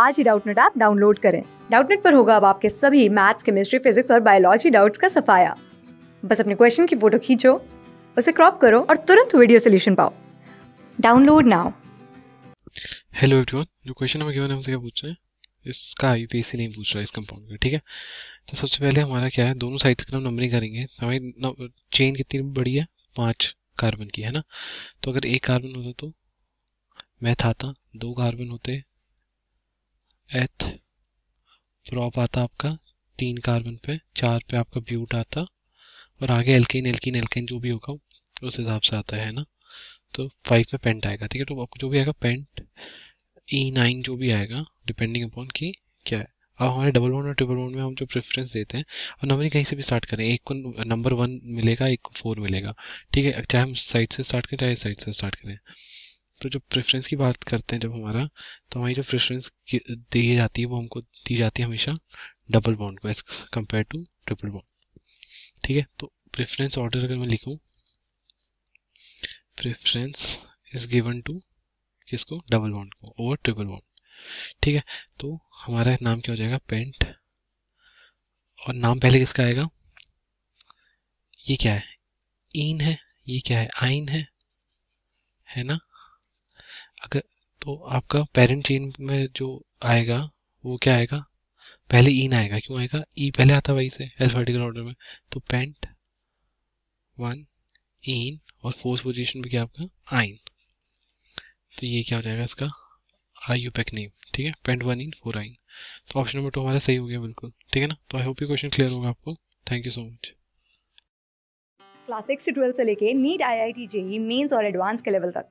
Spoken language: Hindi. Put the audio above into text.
आज ही डाउटनेट ऐप डाउनलोड करें डाउटनेट पर होगा अब आपके सभी मैथ्स केमिस्ट्री फिजिक्स और बायोलॉजी डाउट्स का सफाया बस अपने क्वेश्चन की फोटो खींचो उसे क्रॉप करो और तुरंत वीडियो सोल्यूशन पाओ डाउनलोड नाउ हेलो एवरीवन जो क्वेश्चन हमें गिवन है हमसे क्या पूछ रहे हैं इसका आई पी नहीं पूछ रहा है इस कंपाउंड का ठीक है तो सबसे पहले हमारा क्या है दोनों साइड्स की हम नंबरिंग करेंगे हमारी चेन कितनी बड़ी है पाँच कार्बन की है ना तो अगर एक कार्बन होता तो मैथ आता दो कार्बन होते एथ प्रॉप आता आपका तीन कार्बन पे चार पे आपका ब्यूट आता और आगे एल्किन एल्किन एल्किन जो भी होगा उस हिसाब से आता है ना तो फाइव पे पेंट आएगा ठीक है तो आपको जो भी आएगा पेंट ई नाइन जो भी आएगा डिपेंडिंग अपॉन की क्या है अब हमारे डबल वन और ट्रिपल वन में हम जो प्रेफरेंस देते हैं और नंबर कहीं से भी स्टार्ट करें एक को नंबर वन मिलेगा एक को फोर मिलेगा ठीक है चाहे हम साइड से स्टार्ट करें चाहे साइड से स्टार्ट करें तो जब प्रेफरेंस की बात करते हैं जब हमारा तो हमारी जो प्रेफरेंस दी जाती है वो हमको दी जाती है हमेशा डबल बॉन्ड को as compare to triple bond ठीक है तो प्रेफरेंस ऑर्डर अगर मैं लिखूँ प्रेफरेंस इज गिवन टू किसको डबल बॉन्ड को ओवर ट्रिपल बॉन्ड ठीक है तो हमारा नाम क्या हो जाएगा पेंट और नाम पहले किसका आएगा ये क्या है इन है ये क्या है आइन है है ना अगर तो आपका पेरेंट चेन में जो आएगा वो क्या आएगा पहले इन e आएगा क्यों आएगा ई e पहले आता वही से एल्फाबेटिकल ऑर्डर में तो पेंट वन इन और फोर्थ पोजीशन भी क्या आपका आइन तो ये क्या हो जाएगा इसका आई यू पैक नेम ठीक है pent one in four yne तो ऑप्शन नंबर टू हमारा सही हो गया बिल्कुल ठीक है ना तो आई होप ये क्वेश्चन क्लियर होगा आपको thank you so much class six से ट्वेल्थ से लेके NEET IIT JEE mains और एडवांस के लेवल तक